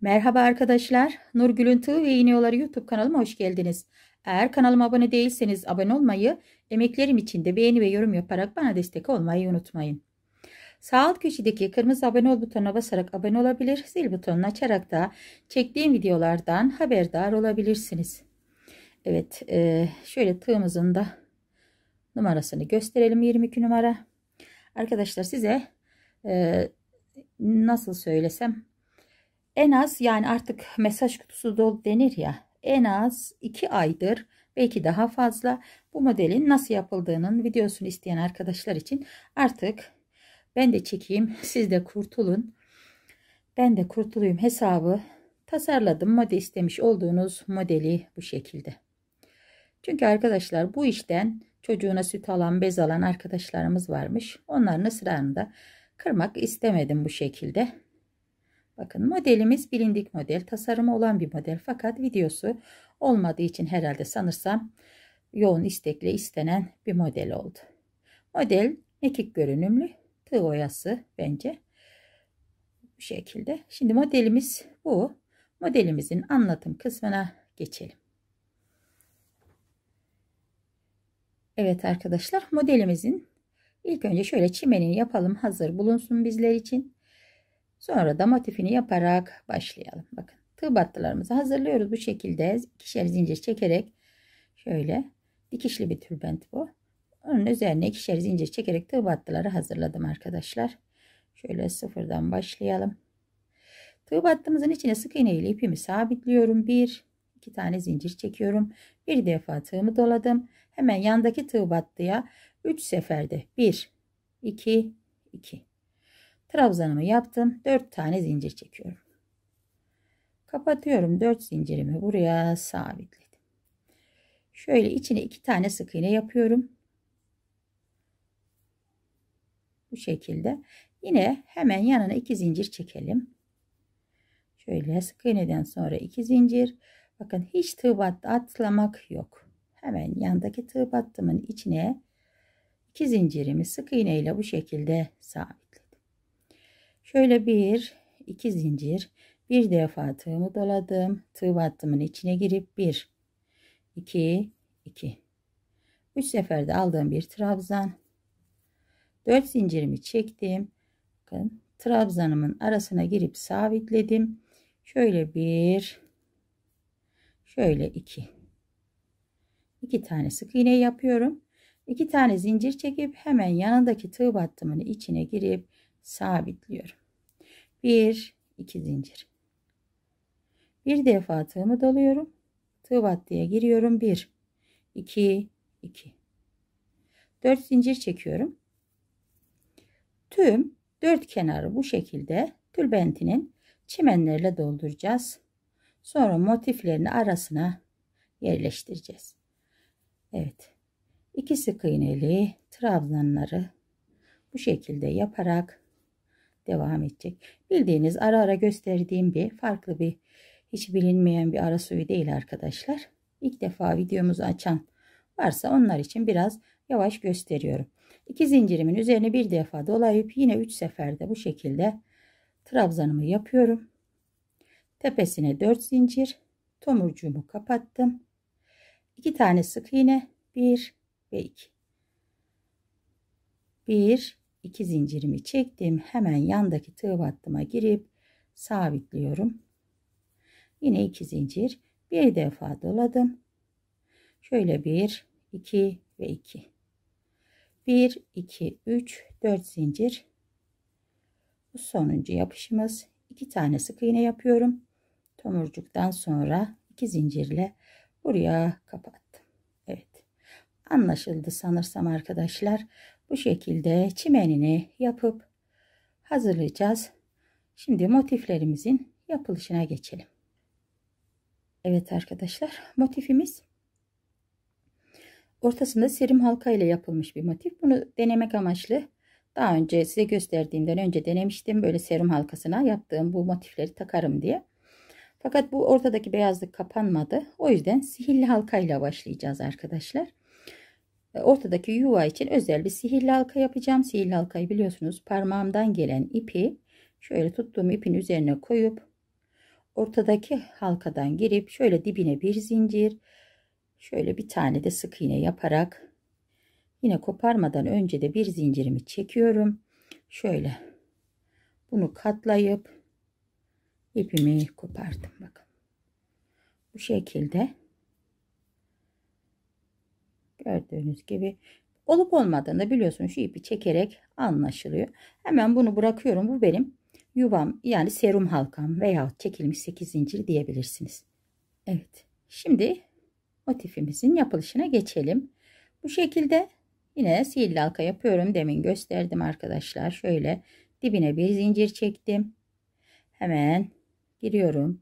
Merhaba arkadaşlar. Nurgül'ün Tığ ve İğneoları YouTube kanalıma hoş geldiniz. Eğer kanalıma abone değilseniz abone olmayı, emeklerim için de beğeni ve yorum yaparak bana destek olmayı unutmayın. Sağ alt köşedeki kırmızı abone ol butonuna basarak abone olabilir, zil butonunu açarak da çektiğim videolardan haberdar olabilirsiniz. Evet, e, şöyle tığımızın da numarasını gösterelim. 22 numara. Arkadaşlar size e, nasıl söylesem en az yani artık mesaj kutusu dolu denir ya en az 2 aydır belki daha fazla bu modelin nasıl yapıldığının videosunu isteyen arkadaşlar için artık ben de çekeyim siz de kurtulun ben de kurtulayım hesabı tasarladım model istemiş olduğunuz modeli bu şekilde çünkü arkadaşlar bu işten çocuğuna süt alan bez alan arkadaşlarımız varmış onların ısrarını kırmak istemedim bu şekilde Bakın modelimiz bilindik model. Tasarımı olan bir model. Fakat videosu olmadığı için herhalde sanırsam yoğun istekle istenen bir model oldu. Model mekik görünümlü. Tığ oyası bence. Bu şekilde. Şimdi modelimiz bu. Modelimizin anlatım kısmına geçelim. Evet arkadaşlar modelimizin ilk önce şöyle çimenini yapalım hazır bulunsun bizler için. Sonra da motifini yaparak başlayalım. Bakın tığ battılarımızı hazırlıyoruz. Bu şekilde ikişer zincir çekerek şöyle dikişli bir tülbent bu. Onun üzerine ikişer zincir çekerek tığ battıları hazırladım arkadaşlar. Şöyle sıfırdan başlayalım. Tığ battığımızın içine sık iğne ile ipimi sabitliyorum. Bir, iki tane zincir çekiyorum. Bir defa tığımı doladım. Hemen yandaki tığ battıya 3 seferde bir, iki, iki. Trabzanımı yaptım. 4 tane zincir çekiyorum. Kapatıyorum 4 zincirimi buraya sabitledim. Şöyle içine 2 tane sık iğne yapıyorum. Bu şekilde. Yine hemen yanına 2 zincir çekelim. Şöyle sık iğneden sonra 2 zincir. Bakın hiç tığ battı atlamak yok. Hemen yandaki tığ battımın içine 2 zincirimi sık iğne ile bu şekilde sabit. Şöyle bir iki zincir bir defa tığımı doladım. Tığ battımın içine girip bir iki iki üç seferde aldığım bir trabzan. dört zincirimi çektim. Bakın trabzanımın arasına girip sabitledim. Şöyle bir şöyle iki iki tane sık iğne yapıyorum. iki tane zincir çekip hemen yanındaki tığ battımın içine girip sabitliyorum. 1 2 zincir. Bir defa tığımı dalıyorum. Tığ battıya giriyorum. 1 2 2 4 zincir çekiyorum. Tüm dört kenarı bu şekilde tülbentinin çimenlerle dolduracağız. Sonra motiflerini arasına yerleştireceğiz. Evet. İki sık iğneli trabzanları bu şekilde yaparak devam edecek. Bildiğiniz ara ara gösterdiğim bir farklı bir hiç bilinmeyen bir ara suyu değil arkadaşlar. İlk defa videomuzu açan varsa onlar için biraz yavaş gösteriyorum. İki zincirimin üzerine bir defa dolayıp yine üç seferde bu şekilde trabzanımı yapıyorum. Tepesine dört zincir tomurcuğumu kapattım. İki tane sık iğne bir ve iki. Bir iki zincirimi çektim. Hemen yandaki tığ battıma girip sabitliyorum. Yine iki zincir. Bir defa doladım. Şöyle bir, iki ve iki. Bir, iki, üç, dört zincir. Bu sonuncu yapışımız. İki tane sık iğne yapıyorum. Tomurcuktan sonra iki zincirle buraya kapattım. Evet. Anlaşıldı sanırsam arkadaşlar. Bu şekilde çimenini yapıp hazırlayacağız. Şimdi motiflerimizin yapılışına geçelim. Evet arkadaşlar motifimiz ortasında serim halka ile yapılmış bir motif. Bunu denemek amaçlı daha önce size gösterdiğimden önce denemiştim. Böyle serum halkasına yaptığım bu motifleri takarım diye. Fakat bu ortadaki beyazlık kapanmadı. O yüzden sihirli ile başlayacağız arkadaşlar. E, ortadaki yuva için özel bir sihirli halka yapacağım. Sihirli halkayı biliyorsunuz parmağımdan gelen ipi şöyle tuttuğum ipin üzerine koyup ortadaki halkadan girip şöyle dibine bir zincir şöyle bir tane de sık iğne yaparak yine koparmadan önce de bir zincirimi çekiyorum. Şöyle bunu katlayıp ipimi kopardım bakın. Bu şekilde Gördüğünüz gibi olup olmadığını biliyorsunuz şu ipi çekerek anlaşılıyor. Hemen bunu bırakıyorum. Bu benim yuvam yani serum halkam veya çekilmiş 8 zincir diyebilirsiniz. Evet. Şimdi motifimizin yapılışına geçelim. Bu şekilde yine sihirli halka yapıyorum. Demin gösterdim arkadaşlar. Şöyle dibine bir zincir çektim. Hemen giriyorum.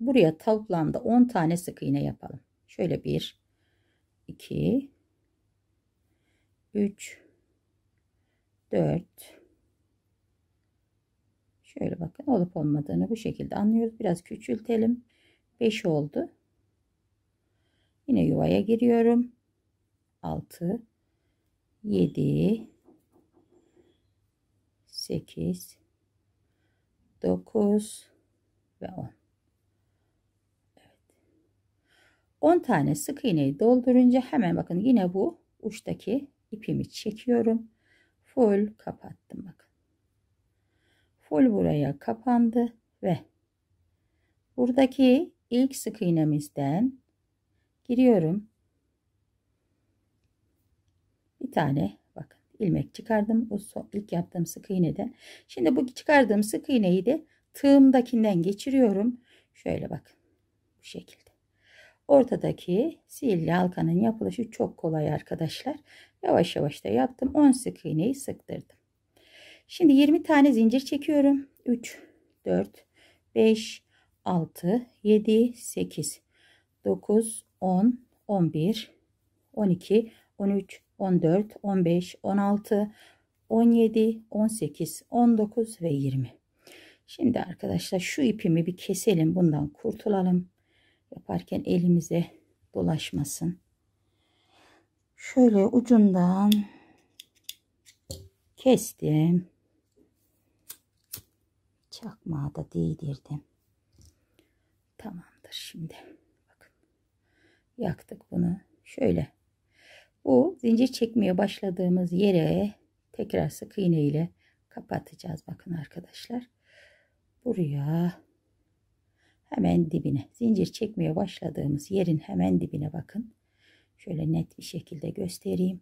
Buraya toplamda 10 tane sık iğne yapalım. Şöyle bir 2 3 4 şöyle bakın olup olmadığını bu şekilde anlıyoruz. Biraz küçültelim. 5 oldu. Yine yuvaya giriyorum. 6 7 8 9 ve 10 10 tane sık iğneyi doldurunca hemen bakın yine bu uçtaki ipimi çekiyorum. Full kapattım bakın. Full buraya kapandı ve buradaki ilk sık iğnemizden giriyorum. Bir tane bakın ilmek çıkardım. bu son, ilk yaptığım sık iğneden. Şimdi bu çıkardığım sık iğneyi de tığımdakinden geçiriyorum. Şöyle bakın bu şekilde. Ortadaki sihirli halkanın yapılışı çok kolay arkadaşlar. Yavaş yavaş da yaptım. 10 sık iğneyi sıktırdım. Şimdi 20 tane zincir çekiyorum. 3, 4, 5, 6, 7, 8, 9, 10, 11, 12, 13, 14, 15, 16, 17, 18, 19 ve 20. Şimdi arkadaşlar şu ipimi bir keselim. Bundan kurtulalım yaparken elimize dolaşmasın. Şöyle ucundan kestim. Çakmağı da değdirdim. Tamamdır şimdi. Bakın. Yaktık bunu. Şöyle. Bu zincir çekmeye başladığımız yere tekrar sık iğne ile kapatacağız. Bakın arkadaşlar. Buraya hemen dibine zincir çekmeye başladığımız yerin hemen dibine bakın. Şöyle net bir şekilde göstereyim.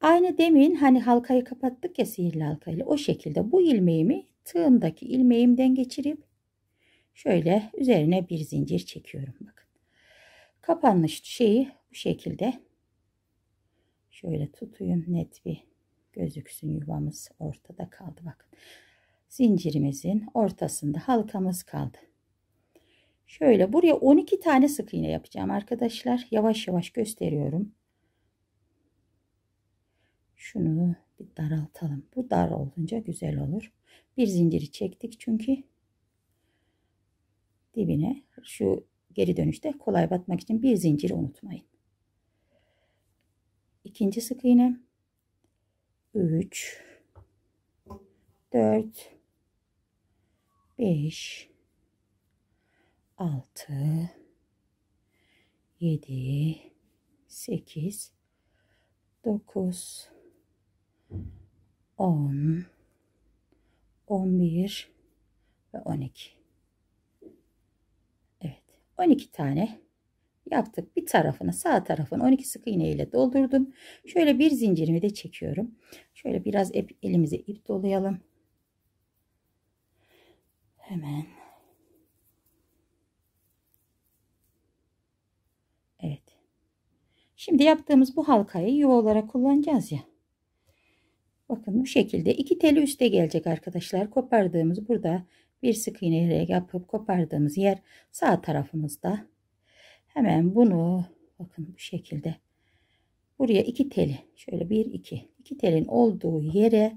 Aynı demin hani halkayı kapattık ya sihirli halkayla o şekilde bu ilmeğimi tığımdaki ilmeğimden geçirip şöyle üzerine bir zincir çekiyorum. Bakın kapanmış şeyi bu şekilde şöyle tutayım net bir gözüksün yuvamız ortada kaldı bakın zincirimizin ortasında halkamız kaldı Şöyle buraya 12 tane sık iğne yapacağım arkadaşlar. Yavaş yavaş gösteriyorum. Şunu bir daraltalım. Bu dar olunca güzel olur. Bir zinciri çektik çünkü dibine şu geri dönüşte kolay batmak için bir zinciri unutmayın. İkinci sık iğne 3 4 5 6 7 8 9 10 11 ve 12 Evet 12 tane yaptık bir tarafını sağ tarafını 12 sık iğne ile doldurdum şöyle bir zincirimi de çekiyorum şöyle biraz ip, elimize ip dolayalım hemen Şimdi yaptığımız bu halkayı yuva olarak kullanacağız ya. Bakın bu şekilde iki teli üste gelecek arkadaşlar. Kopardığımız burada bir sık iğne yapıp kopardığımız yer sağ tarafımızda. Hemen bunu bakın bu şekilde buraya iki teli şöyle bir iki iki telin olduğu yere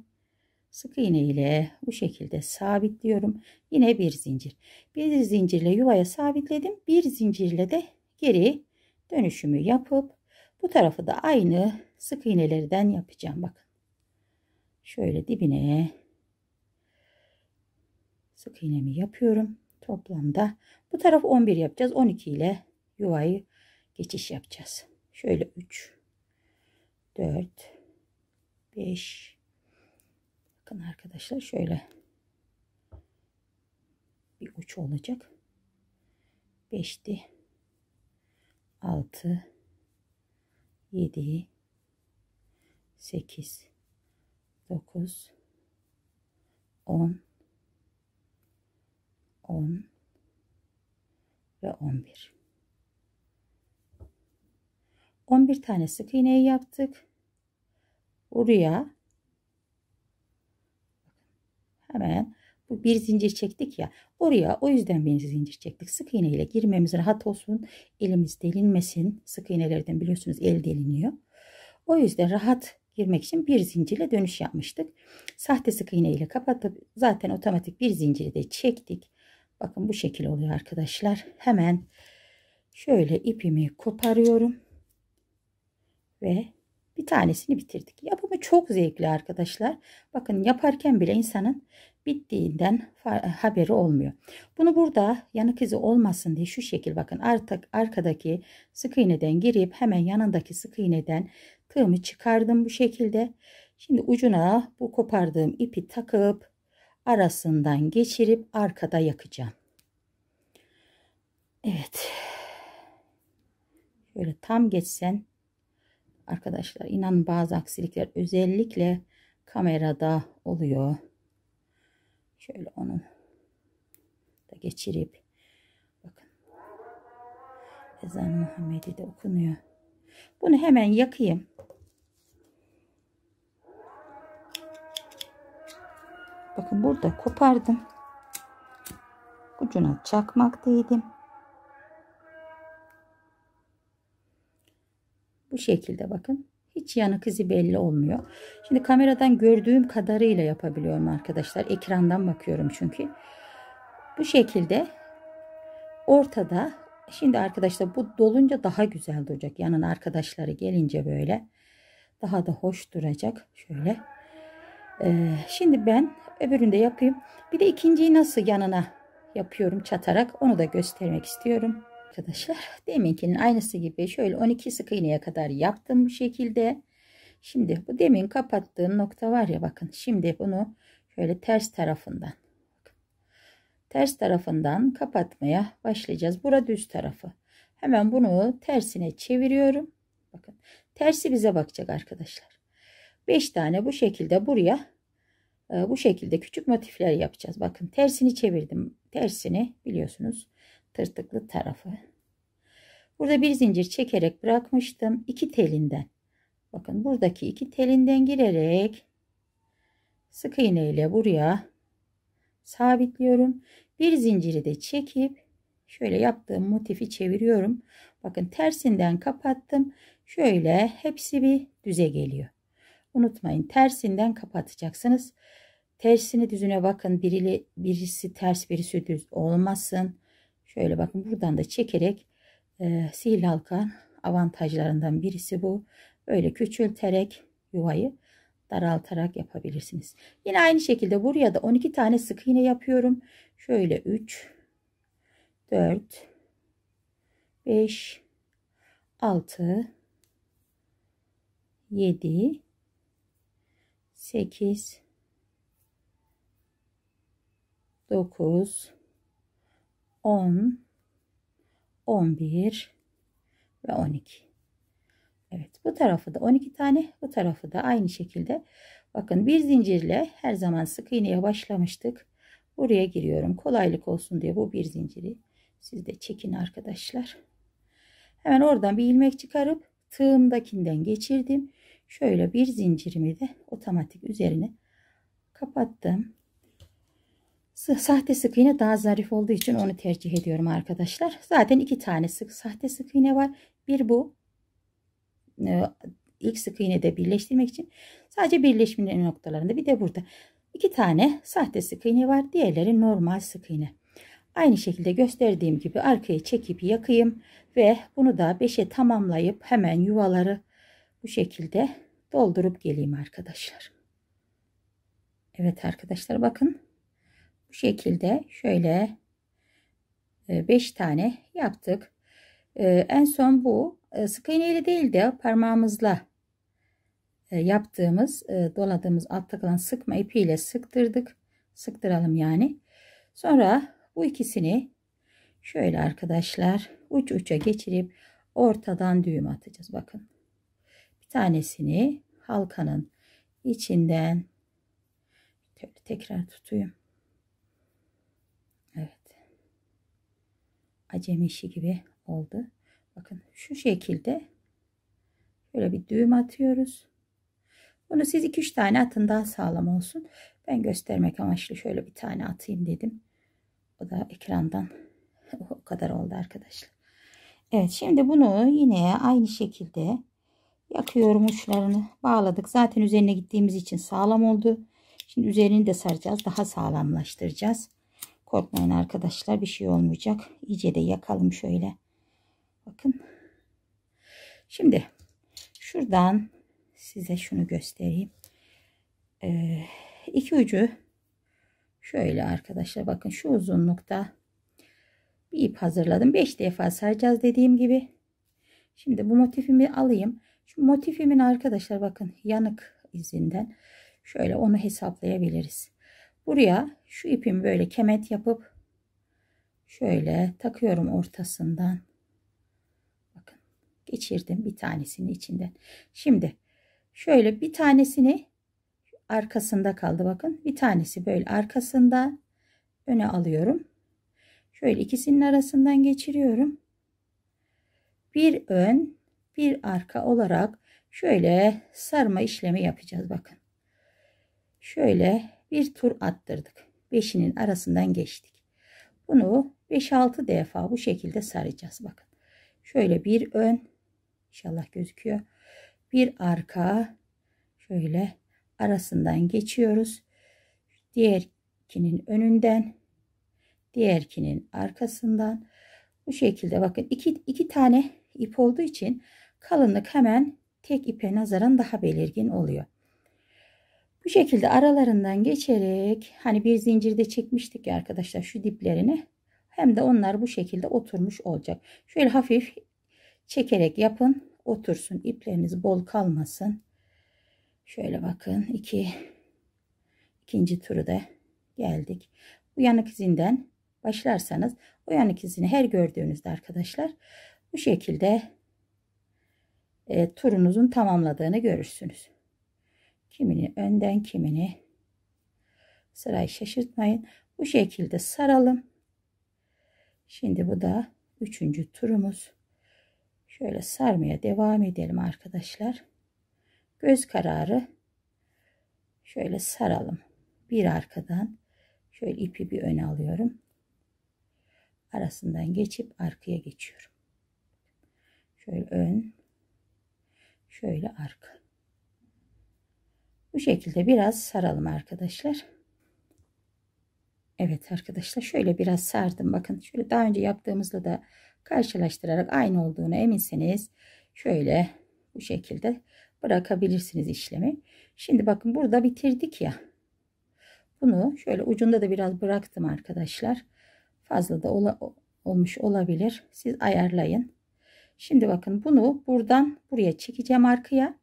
sık iğne ile bu şekilde sabitliyorum. Yine bir zincir. Bir zincirle yuvaya sabitledim. Bir zincirle de geri dönüşümü yapıp bu tarafı da aynı sık iğnelerden yapacağım. Bakın. Şöyle dibine sık iğnemi yapıyorum. Toplamda bu taraf 11 yapacağız. 12 ile yuvayı geçiş yapacağız. Şöyle 3 4 5 Bakın arkadaşlar şöyle bir uç olacak. 5'ti. 6 7 8 9 10 10 ve 11 11 tane sık iğneyi yaptık. Buraya hemen bir zincir çektik ya oraya o yüzden bir zincir çektik sık iğne ile girmemiz rahat olsun elimiz delinmesin sık iğnelerden biliyorsunuz el deliniyor o yüzden rahat girmek için bir zincirle dönüş yapmıştık sahte sık iğne ile kapatıp zaten otomatik bir zinciri de çektik bakın bu şekil oluyor arkadaşlar hemen şöyle ipimi koparıyorum ve bir tanesini bitirdik. Yapımı çok zevkli arkadaşlar. Bakın yaparken bile insanın bittiğinden haberi olmuyor. Bunu burada yanık izi olmasın diye şu şekil bakın artık arkadaki sık iğneden girip hemen yanındaki sık iğneden tığımı çıkardım bu şekilde. Şimdi ucuna bu kopardığım ipi takıp arasından geçirip arkada yakacağım. Evet. Böyle tam geçsen arkadaşlar inan bazı aksilikler özellikle kamerada oluyor. Şöyle onu da geçirip bakın ezan Muhammed'i de okunuyor. Bunu hemen yakayım. Bakın burada kopardım. Ucuna çakmak değdim. Bu şekilde bakın. Hiç yanık izi belli olmuyor. Şimdi kameradan gördüğüm kadarıyla yapabiliyorum arkadaşlar. Ekrandan bakıyorum çünkü. Bu şekilde ortada şimdi arkadaşlar bu dolunca daha güzel duracak. Yanın arkadaşları gelince böyle daha da hoş duracak. Şöyle. Ee, şimdi ben öbürünü de yapayım. Bir de ikinciyi nasıl yanına yapıyorum çatarak onu da göstermek istiyorum arkadaşlar. Deminkinin aynısı gibi şöyle 12 sık iğneye kadar yaptım bu şekilde. Şimdi bu demin kapattığım nokta var ya bakın. Şimdi bunu şöyle ters tarafından ters tarafından kapatmaya başlayacağız. Bura düz tarafı. Hemen bunu tersine çeviriyorum. Bakın tersi bize bakacak arkadaşlar. 5 tane bu şekilde buraya e, bu şekilde küçük motifler yapacağız. Bakın tersini çevirdim. Tersini biliyorsunuz tırtıklı tarafı. Burada bir zincir çekerek bırakmıştım. iki telinden. Bakın buradaki iki telinden girerek sık iğne ile buraya sabitliyorum. Bir zinciri de çekip şöyle yaptığım motifi çeviriyorum. Bakın tersinden kapattım. Şöyle hepsi bir düze geliyor. Unutmayın tersinden kapatacaksınız. Tersini düzüne bakın. Birili, birisi ters birisi düz olmasın. Şöyle bakın buradan da çekerek e, sihirli halka avantajlarından birisi bu. Böyle küçülterek yuvayı daraltarak yapabilirsiniz. Yine aynı şekilde buraya da 12 tane sık iğne yapıyorum. Şöyle 3 4 5 6 7 8 9 10, 11 ve 12. Evet bu tarafı da 12 tane bu tarafı da aynı şekilde bakın bir zincirle her zaman sık iğneye başlamıştık. Buraya giriyorum kolaylık olsun diye bu bir zinciri siz de çekin arkadaşlar. Hemen oradan bir ilmek çıkarıp tığımdakinden geçirdim. Şöyle bir zincirimi de otomatik üzerine kapattım. Sahte sık iğne daha zarif olduğu için onu tercih ediyorum arkadaşlar. Zaten iki tane sık sahte sık iğne var. Bir bu e, ilk sık iğne de birleştirmek için sadece birleşmenin noktalarında bir de burada iki tane sahte sık iğne var. Diğerleri normal sık iğne. Aynı şekilde gösterdiğim gibi arkaya çekip yakayım ve bunu da beşe tamamlayıp hemen yuvaları bu şekilde doldurup geleyim arkadaşlar. Evet arkadaşlar bakın bu şekilde şöyle 5 e, tane yaptık. E, en son bu e, sık iğne değil de parmağımızla yaptığımız doladığımız altta kalan sıkma ipiyle sıktırdık. Sıktıralım yani. Sonra bu ikisini şöyle arkadaşlar uç uça geçirip ortadan düğüm atacağız. Bakın bir tanesini halkanın içinden tekrar tutayım. Acemişi gibi oldu. Bakın şu şekilde böyle bir düğüm atıyoruz. Bunu siz 2-3 tane atın daha sağlam olsun. Ben göstermek amaçlı şöyle bir tane atayım dedim. O da ekrandan o kadar oldu arkadaşlar. Evet şimdi bunu yine aynı şekilde yakıyorum uçlarını bağladık. Zaten üzerine gittiğimiz için sağlam oldu. Şimdi üzerini de saracağız. Daha sağlamlaştıracağız. Korkmayın arkadaşlar bir şey olmayacak. İyice de yakalım şöyle. Bakın. Şimdi şuradan size şunu göstereyim. Ee, iki ucu şöyle arkadaşlar bakın şu uzunlukta bir ip hazırladım. 5 defa saracağız dediğim gibi. Şimdi bu motifimi alayım. Şu motifimin arkadaşlar bakın yanık izinden şöyle onu hesaplayabiliriz. Buraya şu ipimi böyle kemet yapıp şöyle takıyorum ortasından. Bakın geçirdim bir tanesini içinden. Şimdi şöyle bir tanesini arkasında kaldı bakın. Bir tanesi böyle arkasında öne alıyorum. Şöyle ikisinin arasından geçiriyorum. Bir ön bir arka olarak şöyle sarma işlemi yapacağız bakın. Şöyle bir tur attırdık. Beşinin arasından geçtik. Bunu 5-6 defa bu şekilde saracağız. Bakın. Şöyle bir ön. inşallah gözüküyor. Bir arka. Şöyle arasından geçiyoruz. Diğerkinin önünden. diğerkinin arkasından. Bu şekilde bakın. iki, iki tane ip olduğu için kalınlık hemen tek ipe nazaran daha belirgin oluyor. Bu şekilde aralarından geçerek hani bir zincirde çekmiştik ya arkadaşlar şu diplerini. Hem de onlar bu şekilde oturmuş olacak. Şöyle hafif çekerek yapın. Otursun ipleriniz bol kalmasın. Şöyle bakın iki ikinci turu da geldik. Bu yanık izinden başlarsanız yanık izini her gördüğünüzde arkadaşlar bu şekilde e, turunuzun tamamladığını görürsünüz. Kimini önden kimini sırayı şaşırtmayın. Bu şekilde saralım. Şimdi bu da üçüncü turumuz. Şöyle sarmaya devam edelim arkadaşlar. Göz kararı şöyle saralım. Bir arkadan şöyle ipi bir öne alıyorum. Arasından geçip arkaya geçiyorum. Şöyle ön, şöyle arka. Bu şekilde biraz saralım arkadaşlar. Evet arkadaşlar şöyle biraz sardım. Bakın şöyle daha önce yaptığımızda da karşılaştırarak aynı olduğuna eminseniz şöyle bu şekilde bırakabilirsiniz işlemi. Şimdi bakın burada bitirdik ya. Bunu şöyle ucunda da biraz bıraktım arkadaşlar. Fazla da ola, olmuş olabilir. Siz ayarlayın. Şimdi bakın bunu buradan buraya çekeceğim arkaya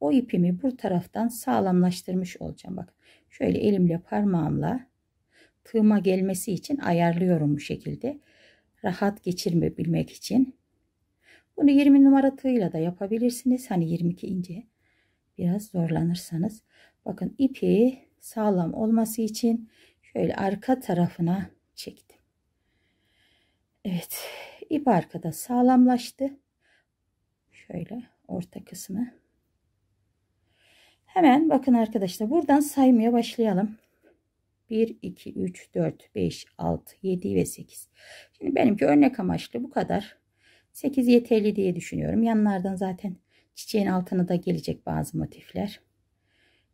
o ipimi bu taraftan sağlamlaştırmış olacağım. Bak şöyle elimle parmağımla tığıma gelmesi için ayarlıyorum bu şekilde. Rahat geçirmebilmek için. Bunu 20 numara tığıyla da yapabilirsiniz. Hani 22 ince biraz zorlanırsanız. Bakın ipi sağlam olması için şöyle arka tarafına çektim. Evet ip arkada sağlamlaştı. Şöyle orta kısmı Hemen bakın arkadaşlar buradan saymaya başlayalım. 1, 2, 3, 4, 5, 6, 7 ve 8. Şimdi benimki örnek amaçlı bu kadar. 8 yeterli diye düşünüyorum. Yanlardan zaten çiçeğin altına da gelecek bazı motifler.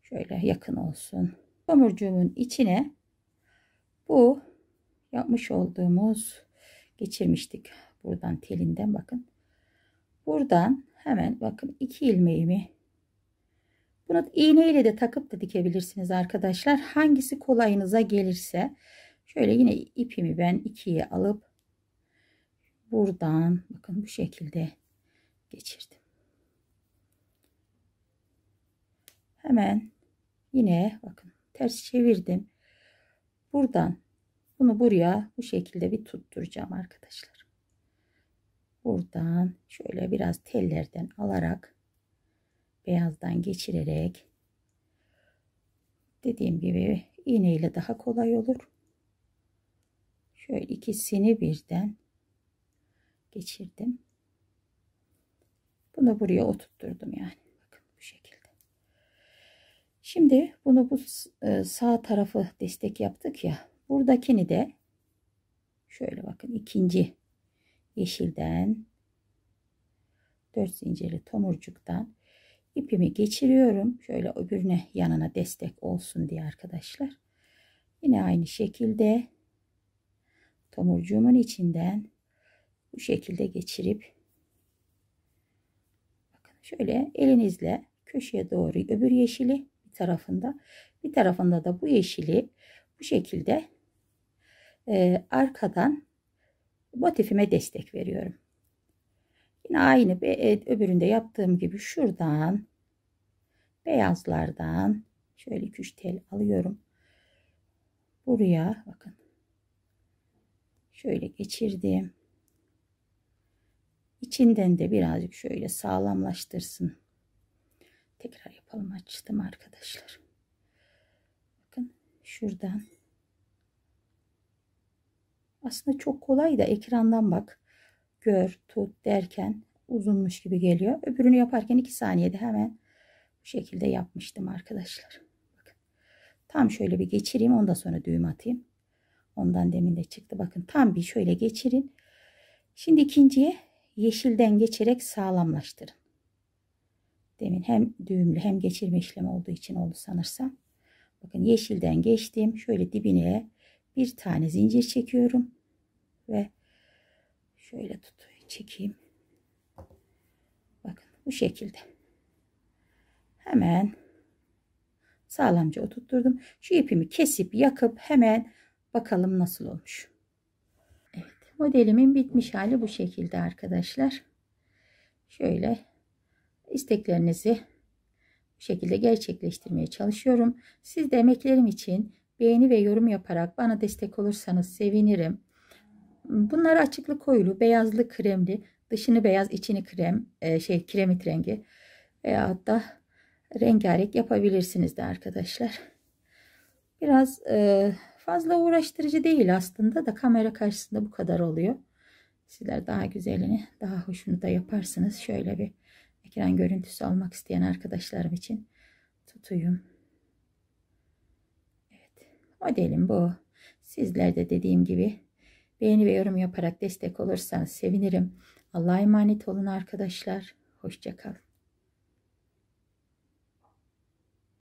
Şöyle yakın olsun. Pamurcuğumun içine bu yapmış olduğumuz geçirmiştik buradan telinden bakın. Buradan hemen bakın iki ilmeğimi bunu iğneyle de takıp da dikebilirsiniz arkadaşlar. Hangisi kolayınıza gelirse. Şöyle yine ipimi ben ikiye alıp buradan bakın bu şekilde geçirdim. Hemen yine bakın ters çevirdim. Buradan bunu buraya bu şekilde bir tutturacağım arkadaşlar. Buradan şöyle biraz tellerden alarak beyazdan geçirerek dediğim gibi iğneyle daha kolay olur. Şöyle ikisini birden geçirdim. Bunu buraya oturtturdum yani. Bakın bu şekilde. Şimdi bunu bu e, sağ tarafı destek yaptık ya. Buradakini de şöyle bakın ikinci yeşilden 4 zincirli tomurcuktan ipimi geçiriyorum. Şöyle öbürüne yanına destek olsun diye arkadaşlar. Yine aynı şekilde tomurcuğumun içinden bu şekilde geçirip bakın şöyle elinizle köşeye doğru öbür yeşili bir tarafında bir tarafında da bu yeşili bu şekilde e, arkadan motifime destek veriyorum. Yine aynı e, öbüründe yaptığım gibi şuradan beyazlardan şöyle 2-3 tel alıyorum. Buraya bakın. Şöyle geçirdim. İçinden de birazcık şöyle sağlamlaştırsın. Tekrar yapalım açtım arkadaşlar. Bakın şuradan. Aslında çok kolay da ekrandan bak gör, tut derken uzunmuş gibi geliyor. Öbürünü yaparken 2 saniyede hemen bu şekilde yapmıştım arkadaşlar. Bakın. Tam şöyle bir geçireyim. Ondan sonra düğüm atayım. Ondan demin de çıktı. Bakın tam bir şöyle geçirin. Şimdi ikinciye yeşilden geçerek sağlamlaştırın. Demin hem düğümlü hem geçirme işlemi olduğu için oldu sanırsam. Bakın yeşilden geçtim. Şöyle dibine bir tane zincir çekiyorum. Ve Şöyle tut, çekeyim. Bakın bu şekilde. Hemen sağlamca oturtturdum. Şu ipimi kesip yakıp hemen bakalım nasıl olmuş. Evet, modelimin bitmiş hali bu şekilde arkadaşlar. Şöyle isteklerinizi bu şekilde gerçekleştirmeye çalışıyorum. Siz de emeklerim için beğeni ve yorum yaparak bana destek olursanız sevinirim. Bunlar açıklı koyulu, beyazlı kremli, dışını beyaz, içini krem, e, şey kiremit rengi veya da rengarenk yapabilirsiniz de arkadaşlar. Biraz e, fazla uğraştırıcı değil aslında da kamera karşısında bu kadar oluyor. Sizler daha güzelini, daha hoşunu da yaparsınız. Şöyle bir ekran görüntüsü almak isteyen arkadaşlarım için tutuyum. Evet, modelim bu. Sizler de dediğim gibi Beğeni ve yorum yaparak destek olursanız sevinirim. Allah'a emanet olun arkadaşlar. Hoşçakalın.